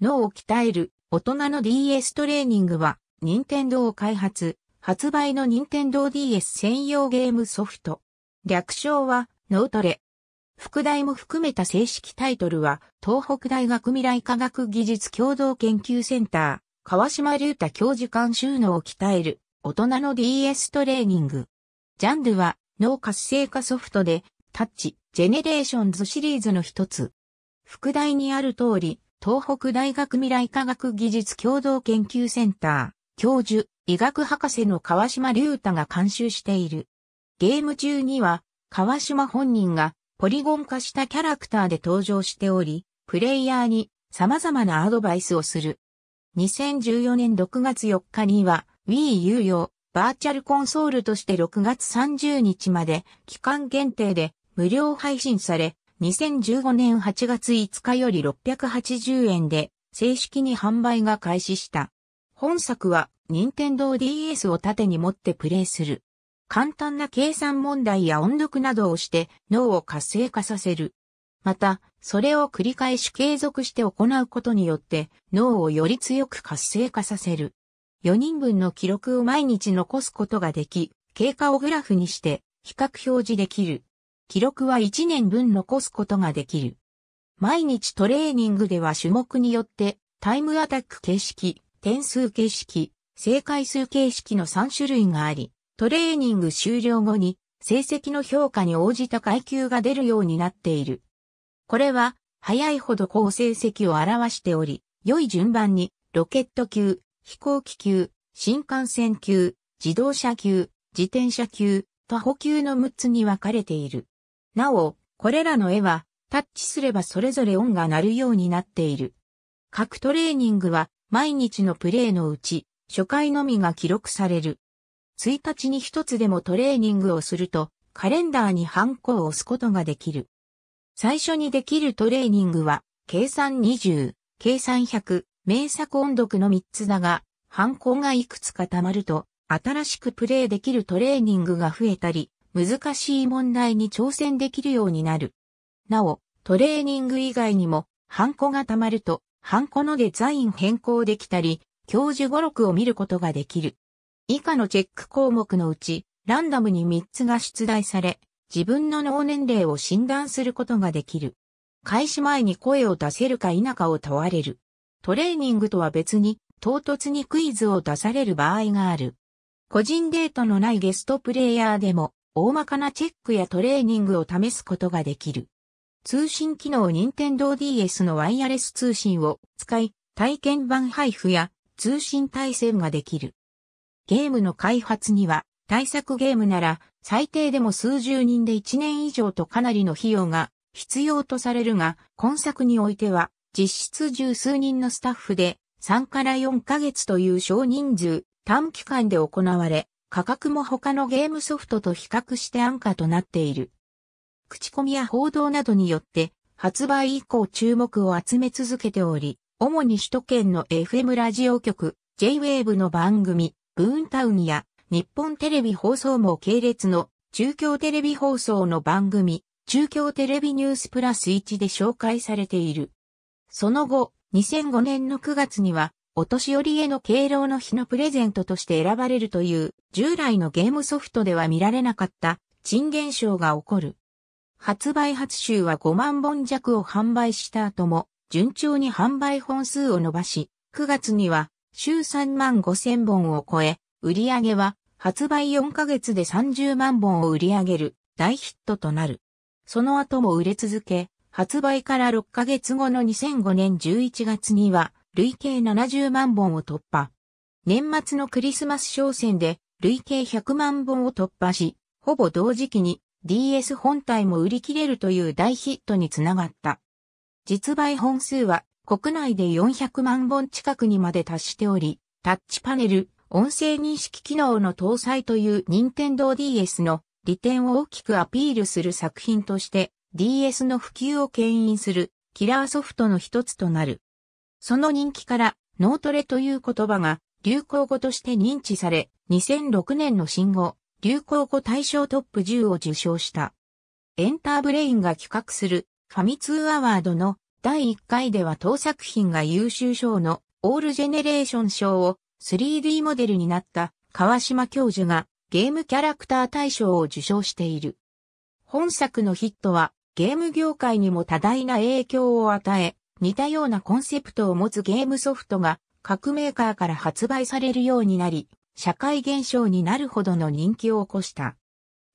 脳を鍛える大人の DS トレーニングは、任天堂開発、発売の任天堂 DS 専用ゲームソフト。略称は、脳トレ。副題も含めた正式タイトルは、東北大学未来科学技術共同研究センター、川島隆太教授監修脳を鍛える、大人の DS トレーニング。ジャンルは、脳活性化ソフトで、タッチ、ジェネレーションズシリーズの一つ。副題にある通り、東北大学未来科学技術共同研究センター、教授、医学博士の川島隆太が監修している。ゲーム中には、川島本人がポリゴン化したキャラクターで登場しており、プレイヤーに様々なアドバイスをする。2014年6月4日には Wii U 用バーチャルコンソールとして6月30日まで期間限定で無料配信され、2015年8月5日より680円で正式に販売が開始した。本作は任天堂 DS を縦に持ってプレイする。簡単な計算問題や音読などをして脳を活性化させる。また、それを繰り返し継続して行うことによって脳をより強く活性化させる。4人分の記録を毎日残すことができ、経過をグラフにして比較表示できる。記録は1年分残すことができる。毎日トレーニングでは種目によってタイムアタック形式、点数形式、正解数形式の3種類があり、トレーニング終了後に成績の評価に応じた階級が出るようになっている。これは、早いほど高成績を表しており、良い順番に、ロケット級、飛行機級、新幹線級、自動車級、自転車級、徒歩級の6つに分かれている。なお、これらの絵は、タッチすればそれぞれ音が鳴るようになっている。各トレーニングは、毎日のプレーのうち、初回のみが記録される。1日に1つでもトレーニングをすると、カレンダーにハンコを押すことができる。最初にできるトレーニングは、計算20、計算100、名作音読の3つだが、ハンコがいくつか溜まると、新しくプレイできるトレーニングが増えたり、難しい問題に挑戦できるようになる。なお、トレーニング以外にも、ハンコが溜まると、ハンコのデザイン変更できたり、教授語録を見ることができる。以下のチェック項目のうち、ランダムに3つが出題され、自分の脳年齢を診断することができる。開始前に声を出せるか否かを問われる。トレーニングとは別に、唐突にクイズを出される場合がある。個人デートのないゲストプレイヤーでも、大まかなチェックやトレーニングを試すことができる。通信機能 Nintendo DS のワイヤレス通信を使い、体験版配布や通信対戦ができる。ゲームの開発には、対策ゲームなら最低でも数十人で1年以上とかなりの費用が必要とされるが、今作においては実質十数人のスタッフで3から4ヶ月という少人数短期間で行われ、価格も他のゲームソフトと比較して安価となっている。口コミや報道などによって発売以降注目を集め続けており、主に首都圏の FM ラジオ局、J-Wave の番組、ブーンタウンや日本テレビ放送も系列の中京テレビ放送の番組、中京テレビニュースプラス1で紹介されている。その後、2005年の9月にはお年寄りへの敬老の日のプレゼントとして選ばれるという従来のゲームソフトでは見られなかった珍現象が起こる。発売初週は5万本弱を販売した後も順調に販売本数を伸ばし、9月には週3万5千本を超え、売り上げは発売4ヶ月で30万本を売り上げる大ヒットとなる。その後も売れ続け、発売から6ヶ月後の2005年11月には累計70万本を突破。年末のクリスマス商戦で累計100万本を突破し、ほぼ同時期に DS 本体も売り切れるという大ヒットにつながった。実売本数は国内で400万本近くにまで達しており、タッチパネル、音声認識機能の搭載という任天堂 d s の利点を大きくアピールする作品として DS の普及を牽引するキラーソフトの一つとなる。その人気から、脳トレという言葉が流行語として認知され、2006年の新語、流行語大賞トップ10を受賞した。エンターブレインが企画するファミツーアワードの第1回では当作品が優秀賞のオールジェネレーション賞を 3D モデルになった川島教授がゲームキャラクター大賞を受賞している。本作のヒットはゲーム業界にも多大な影響を与え、似たようなコンセプトを持つゲームソフトが各メーカーから発売されるようになり、社会現象になるほどの人気を起こした。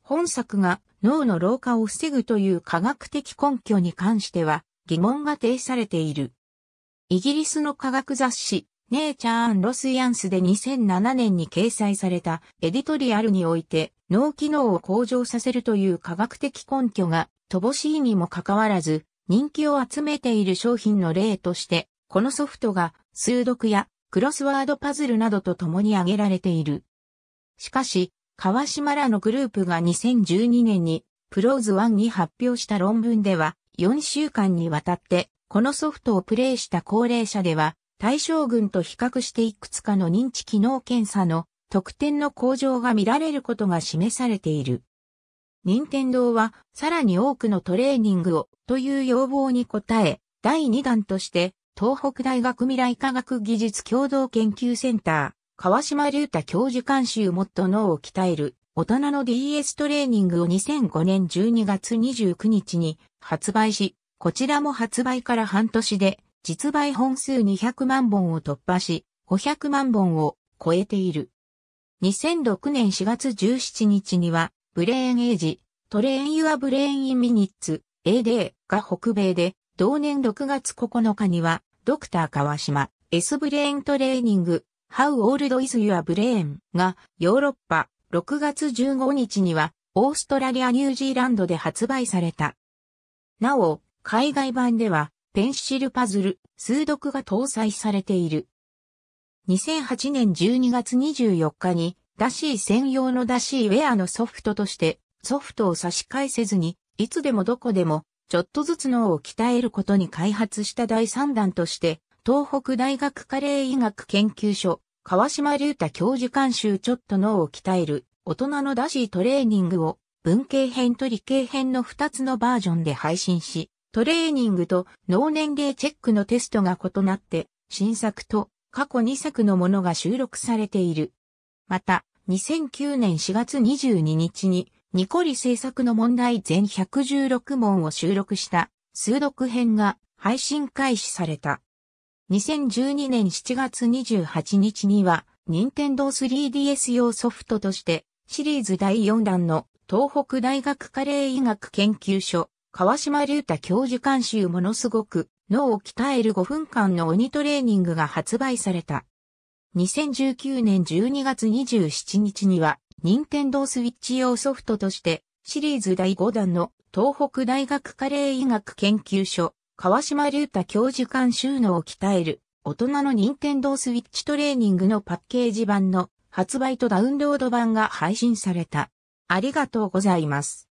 本作が脳の老化を防ぐという科学的根拠に関しては疑問が呈されている。イギリスの科学雑誌、ネイチャーロスイアンスで2007年に掲載されたエディトリアルにおいて脳機能を向上させるという科学的根拠が乏しいにもかかわらず人気を集めている商品の例として、このソフトが数読やクロスワードパズルなどと共に挙げられている。しかし、川島らのグループが2012年にプローズ1に発表した論文では、4週間にわたってこのソフトをプレイした高齢者では、対象群と比較していくつかの認知機能検査の特典の向上が見られることが示されている。任天堂はさらに多くのトレーニングをという要望に応え、第2弾として東北大学未来科学技術共同研究センター、川島隆太教授監修もっと脳を鍛える大人の DS トレーニングを2005年12月29日に発売し、こちらも発売から半年で実売本数200万本を突破し、500万本を超えている。2006年4月17日にはブレーンエイジ、トレーンユアブレインインミニッツ、AD が北米で、同年6月9日には、ドクター川島、S ブレイントレーニング、How old is your brain? が、ヨーロッパ、6月15日には、オーストラリア・ニュージーランドで発売された。なお、海外版では、ペンシルパズル、数読が搭載されている。2008年12月24日に、ダシー専用のダシーウェアのソフトとして、ソフトを差し替えせずに、いつでもどこでも、ちょっとずつ脳を鍛えることに開発した第3弾として、東北大学加齢医学研究所、川島隆太教授監修ちょっと脳を鍛える、大人のダシートレーニングを、文系編と理系編の2つのバージョンで配信し、トレーニングと脳年齢チェックのテストが異なって、新作と過去2作のものが収録されている。また、2009年4月22日に、ニコリ制作の問題全116問を収録した数読編が配信開始された。2012年7月28日には、任天堂 3DS 用ソフトとして、シリーズ第4弾の東北大学加齢医学研究所、川島隆太教授監修ものすごく脳を鍛える5分間の鬼トレーニングが発売された。2019年12月27日には、任天堂スイッチ用ソフトとして、シリーズ第5弾の東北大学カレー医学研究所、川島隆太教授監修能を鍛える、大人の任天堂スイッチトレーニングのパッケージ版の発売とダウンロード版が配信された。ありがとうございます。